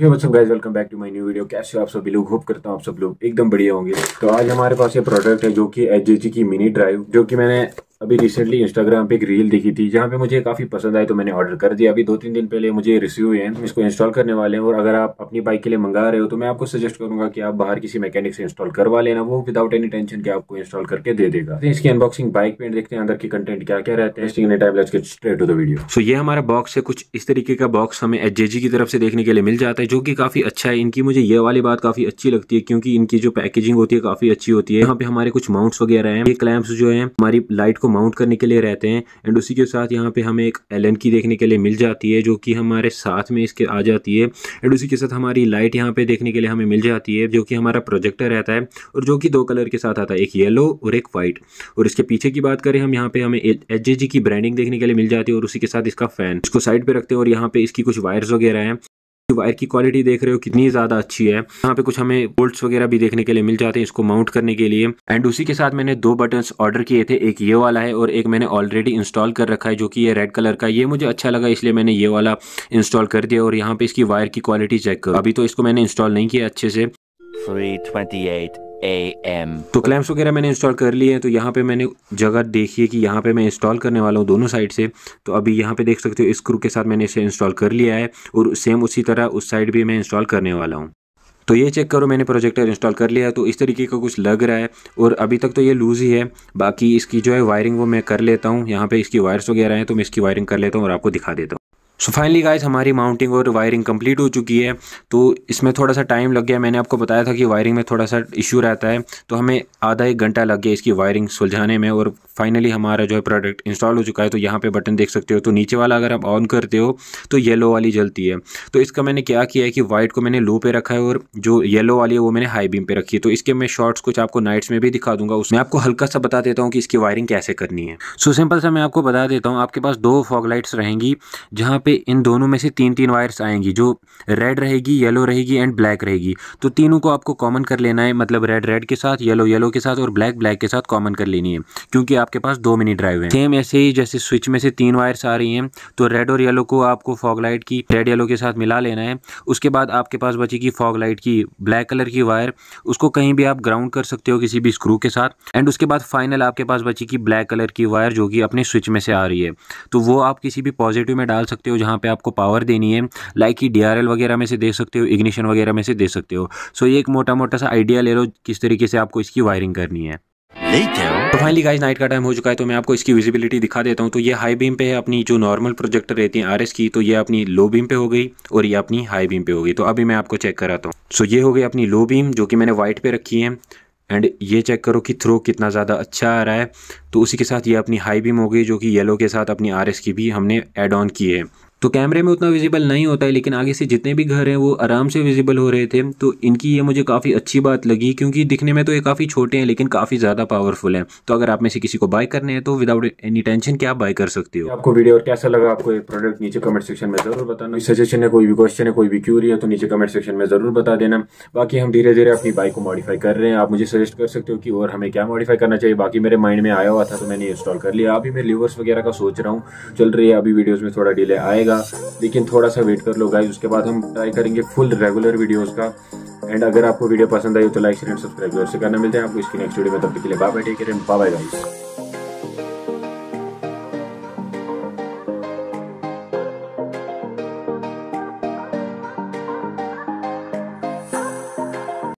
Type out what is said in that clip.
हे बच्चों guys welcome back to my new video कैसे हो आप सभी लोग होप करता हूँ आप सब लोग एकदम बढ़िया होंगे तो आज हमारे पास ये प्रोडक्ट है जो कि एच की मिनी ड्राइव जो कि मैंने अभी रिसेंटली इंस्टाग्राम पे एक रील दिखी थी जहाँ पे मुझे काफ़ी पसंद आई तो मैंने ऑर्डर कर दिया अभी दो तीन दिन पहले मुझे रिसीव हुए हैं इसको इंस्टॉल करने वाले हैं और अगर आप अपनी बाइक के लिए मंगा रहे हो तो मैं आपको सजेस्ट करूंगा कि आप बाहर किसी मैकेनिक से इंस्टॉल करवा लेना वो विदाउट एनी टेंशन के आपको इंस्टॉल करके दे देगा तो इसकी अनबॉक्सिंग बाइक पेंट देखते हैं अंदर की कंटेंट क्या क्या रहता है time straight to video so ये हमारा बॉक्स है कुछ इस तरीके का बॉक्स हमें एच की तरफ से देखने के लिए मिल जाता है जो की काफ़ी अच्छा है इनकी मुझे ये वाली बात काफ़ी अच्छी लगती है क्योंकि इनकी जो पैकेजिंग होती है काफ़ी अच्छी होती है यहाँ पे हमारे कुछ माउंट्स वगैरह है ये जो है हमारी लाइट को माउंट करने के लिए रहते हैं एंड उसी के साथ यहाँ पे हमें एक एलन की देखने के लिए मिल जाती है जो कि हमारे साथ में इसके आ जाती है एंड उसी के साथ हमारी लाइट यहाँ पे देखने के लिए हमें मिल जाती है जो कि हमारा प्रोजेक्टर रहता है और जो कि दो कलर के साथ आता है एक येलो और एक वाइट और इसके पीछे की बात करें हम यहाँ पे हमें एच की ब्रांडिंग देखने के लिए मिल जाती है और उसी के साथ इसका फैन इसको साइड पर रखते हैं और यहाँ पे इसकी कुछ वायर्स वगैरह हैं जो वायर की क्वालिटी देख रहे हो कितनी ज़्यादा अच्छी है यहाँ पे कुछ हमें बोल्ट्स वगैरह भी देखने के लिए मिल जाते हैं इसको माउंट करने के लिए एंड उसी के साथ मैंने दो बटन्स ऑर्डर किए थे एक ये वाला है और एक मैंने ऑलरेडी इंस्टॉल कर रखा है जो कि ये रेड कलर का ये मुझे अच्छा लगा इसलिए मैंने ये वाला इंस्टॉल कर दिया और यहाँ पे इसकी वायर की क्वालिटी चेक करो अभी तो इसको मैंने इंस्टॉल नहीं किया अच्छे से 328 ए एम तो क्लैम्स वगैरह मैंने इंस्टॉल कर लिए हैं तो यहाँ पे मैंने जगह देखी है कि यहाँ पे मैं इंस्टॉल करने वाला हूँ दोनों साइड से तो अभी यहाँ पे देख सकते हो स्क्रू के साथ मैंने इसे इंस्टॉल कर लिया है और सेम उसी तरह उस साइड भी मैं इंस्टॉल करने वाला हूँ तो ये चेक करो मैंने प्रोजेक्टर इंस्टॉल कर लिया है तो इस तरीके का कुछ लग रहा है और अभी तक तो ये लूज़ ही है बाकी इसकी जो है वायरिंग वो मैं कर लेता हूँ यहाँ पे इसकी वायर्स वगैरह हैं तो मैं इसकी वायरिंग कर लेता हूँ और आपको दिखा देता हूँ सो फाइनली गाइस हमारी माउंटिंग और वायरिंग कंप्लीट हो चुकी है तो इसमें थोड़ा सा टाइम लग गया मैंने आपको बताया था कि वायरिंग में थोड़ा सा इशू रहता है तो हमें आधा एक घंटा लग गया इसकी वायरिंग सुलझाने में और फाइनली हमारा जो है प्रोडक्ट इंस्टॉल हो चुका है तो यहाँ पे बटन देख सकते हो तो नीचे वाला अगर आप ऑन करते हो तो येलो वाली जलती है तो इसका मैंने क्या किया है कि वाइट को मैंने लो पे रखा है और जो येलो वाली है वो मैंने हाई बीम पे रखी है तो इसके मैं शॉर्ट्स कुछ आपको नाइट्स में भी दिखा दूंगा उसमें आपको हल्का सा बता देता हूँ कि इसकी वायरिंग कैसे करनी है सो सिंपल सा मैं आपको बता देता हूँ आपके पास दो फॉग लाइट्स रहेंगी जहाँ पे इन दोनों में से तीन तीन वायर्स आएंगी जो रेड रहेगी येलो रहेगी एंड ब्लैक रहेगी तो तीनों को आपको कॉमन कर लेना है मतलब रेड रेड के साथ येलो येलो के साथ और ब्लैक ब्लैक के साथ कॉमन कर लेनी है क्योंकि आपके पास दो मिनी ड्राइव है सेम ऐसे ही जैसे स्विच में से तीन वायर्स आ रही हैं तो रेड और येलो को आपको फॉग लाइट की रेड येलो के साथ मिला लेना है उसके बाद आपके पास बचेगी फॉग लाइट की ब्लैक कलर की वायर उसको कहीं भी आप ग्राउंड कर सकते हो किसी भी स्क्रू के साथ एंड उसके बाद फाइनल आपके पास बचेगी ब्लैक कलर की वायर जो कि अपने स्विच में से आ रही है तो वो आप किसी भी पॉजिटिव में डाल सकते हो हो जहाँ पे आपको पावर देनी है लाइक ही डी वगैरह में से दे सकते हो इग्निशन वगैरह में से दे सकते हो सो ये एक मोटा मोटा सा आइडिया ले लो किस तरीके से आपको इसकी वायरिंग करनी है तो फाइनली गाइस नाइट का टाइम हो चुका है तो मैं आपको इसकी विजिबिलिटी दिखा देता हूं तो ये हाई बीम पे है अपनी जो नॉर्मल प्रोजेक्टर रहती है आरएस की तो ये अपनी लो बीम पे हो गई और ये अपनी हाई बीम पे हो गई तो अभी मैं आपको चेक कराता हूं सो ये हो गई अपनी लो बीम जो कि मैंने वाइट पे रखी है एंड ये चेक करो कि थ्रो कितना ज़्यादा अच्छा आ रहा है तो उसी के साथ ये अपनी हाई बीम हो गई जो कि येलो के साथ अपनी आर की भी हमने ऐड ऑन की है तो कैमरे में उतना विजिबल नहीं होता है लेकिन आगे से जितने भी घर हैं वो आराम से विजिबल हो रहे थे तो इनकी ये मुझे काफ़ी अच्छी बात लगी क्योंकि दिखने में तो ये काफ़ी छोटे हैं लेकिन काफ़ी ज़्यादा पावरफुल हैं तो अगर आप में से किसी को बाय करने हैं तो विदाउट एनी टेंशन क्या बाय कर सकते हो आपको वीडियो कैसा लगा आपको ये प्रोडक्ट नीचे कमेंट सेक्शन में ज़रूर बताना सजेशन है कोई भी क्वेश्चन है कोई भी क्यूरी है तो नीचे कमेंट सेक्शन में ज़रूर बता देना बाकी हम धीरे धीरे अपनी बाइक को मॉडिफाई कर रहे हैं आप मुझे सजेस्ट कर सकते हो कि और हमें क्या मॉडिफाई करना चाहिए बाकी मेरे माइंड में आया हुआ था तो मैंने इंस्टॉल कर लिया अभी मैं लिवर्स वगैरह का सोच रहा हूँ चल रही है अभी वीडियोज़ में थोड़ा डिले आएगा मिला लेकिन थोड़ा सा वेट कर लो गाइज उसके बाद हम ट्राई करेंगे फुल रेगुलर वीडियोस का एंड अगर आपको वीडियो पसंद आई तो लाइक शेयर एंड सब्सक्राइब जरूर से करना मिलते हैं आपको इसकी नेक्स्ट वीडियो में तब तक के लिए bye take care and bye guys